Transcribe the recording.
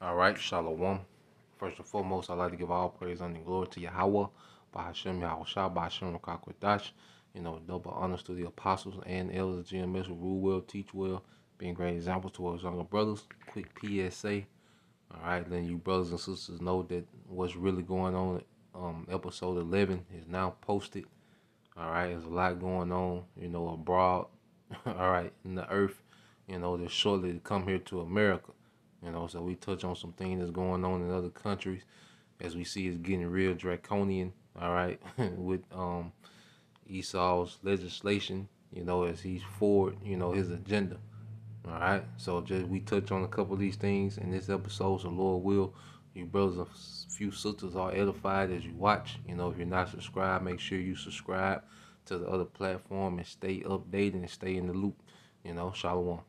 All right, Shalom. First and foremost, I'd like to give all praise and glory to Yahweh, Bahashem Yahushua, Bahashem Rakakwadash, you know, double honor to the apostles and elders GMS rule well, teach well, being great examples to us younger brothers. Quick PSA. All right, then you brothers and sisters know that what's really going on. Um, episode 11 is now posted. All right, there's a lot going on, you know, abroad. all right, in the earth, you know, they're shortly to come here to America. You know, so we touch on some things that's going on in other countries, as we see it's getting real draconian. All right, with um, Esau's legislation. You know, as he's forward. You know, his agenda. All right, so just we touch on a couple of these things in this episode. So Lord will, you brothers and few sisters are edified as you watch. You know, if you're not subscribed, make sure you subscribe to the other platform and stay updated and stay in the loop. You know, shalom.